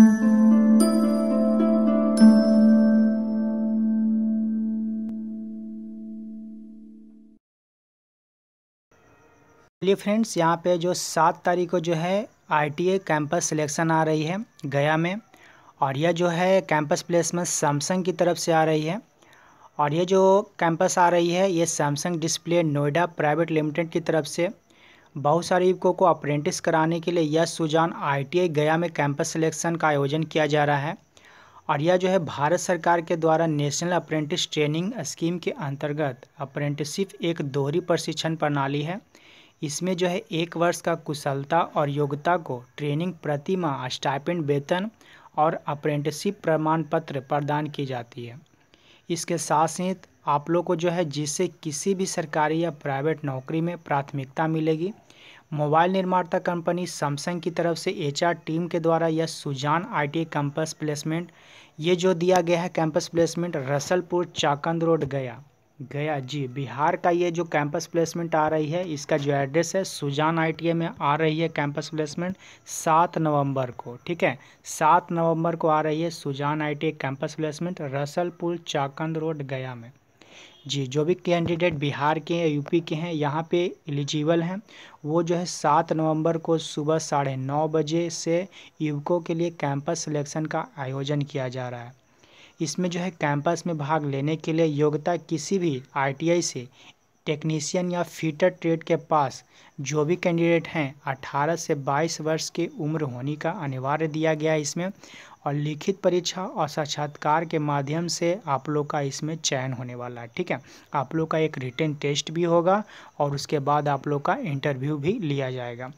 चलिए फ्रेंड्स यहाँ पे जो सात तारीख को जो है आईटीए कैंपस सिलेक्शन आ रही है गया में और यह जो है कैंपस प्लेसमेंट सैमसंग की तरफ से आ रही है और यह जो कैंपस आ रही है ये Samsung display Noida private limited की तरफ से बहू शरीफ को अप्रेंटिस कराने के लिए यह सुजान आईटीआई गया में कैंपस सिलेक्शन का आयोजन किया जा रहा है और यह जो है भारत सरकार के द्वारा नेशनल अप्रेंटिस ट्रेनिंग स्कीम के अंतर्गत अप्रेंटिसशिप एक दोहरी प्रशिक्षण प्रणाली है इसमें जो है एक वर्ष का कुशलता और योग्यता को ट्रेनिंग प्रतिमा स्टाइपेंड वेतन और अप्रेंटिसशिप प्रमाण पत्र प्रदान की जाती है इसके साथ साथ आप लोग को जो है जिससे किसी भी सरकारी या प्राइवेट नौकरी में प्राथमिकता मिलेगी मोबाइल निर्माता कंपनी सैमसंग की तरफ से एचआर टीम के द्वारा यह सुजान आईटीआई कैंपस प्लेसमेंट ये जो दिया गया है campus placement Rasalpur Chakand road Gaya Gaya जी बिहार का ये जो कैंपस प्लेसमेंट आ रही है इसका जो एड्रेस है सुजान आई में आ रही है कैंपस प्लेसमेंट सात नवंबर को ठीक है सात नवंबर को आ रही है Sujan I campus placement Rasalpur Chakand road Gaya में जी जो भी कैंडिडेट बिहार के हैं यूपी के हैं यहाँ पे एलिजिबल हैं वो जो है सात नवंबर को सुबह साढ़े नौ बजे से युवकों के लिए कैंपस सिलेक्शन का आयोजन किया जा रहा है इसमें जो है कैंपस में भाग लेने के लिए योग्यता किसी भी आईटीआई से टेक्नीशियन या फीटर ट्रेड के पास जो भी कैंडिडेट हैं 18 से 22 वर्ष की उम्र होने का अनिवार्य दिया गया है इसमें और लिखित परीक्षा और साक्षात्कार के माध्यम से आप लोग का इसमें चयन होने वाला है ठीक है आप लोग का एक रिटर्न टेस्ट भी होगा और उसके बाद आप लोग का इंटरव्यू भी लिया जाएगा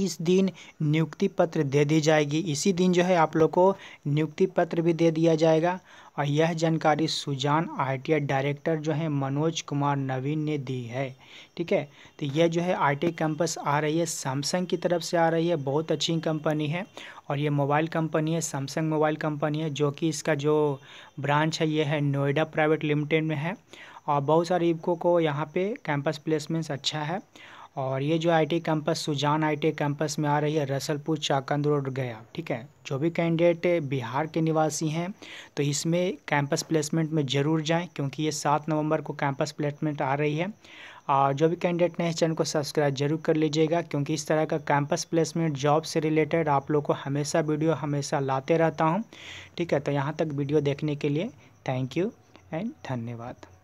इस दिन नियुक्ति पत्र दे दी जाएगी इसी दिन जो है आप लोग को नियुक्ति पत्र भी दे दिया जाएगा और यह जानकारी सुजान आईटीआई डायरेक्टर जो है मनोज कुमार नवीन ने दी है ठीक है तो यह जो है आईटीआई कैंपस आ रही है सैमसंग की तरफ से आ रही है बहुत अच्छी कंपनी है और ये मोबाइल कंपनी है सैमसंग मोबाइल कंपनी है जो कि इसका जो ब्रांच है यह है नोएडा प्राइवेट लिमिटेड में है और बहुत सारे युवकों को यहाँ पे कैंपस प्लेसमेंट्स अच्छा है और ये जो IT campus Sujan IT campus में आ रही है रसलपुर चाकंद रोड गया ठीक है जो भी कैंडिडेट बिहार के निवासी हैं तो इसमें कैंपस प्लेसमेंट में ज़रूर जाएं क्योंकि ये सात नवंबर को कैंपस प्लेसमेंट आ रही है और जो भी कैंडिडेट ने इस चैनल को सब्सक्राइब जरूर कर लीजिएगा क्योंकि इस तरह का कैंपस प्लेसमेंट जॉब से रिलेटेड आप लोग को हमेशा वीडियो हमेशा लाते रहता हूँ ठीक है तो यहाँ तक वीडियो देखने के लिए थैंक यू एंड धन्यवाद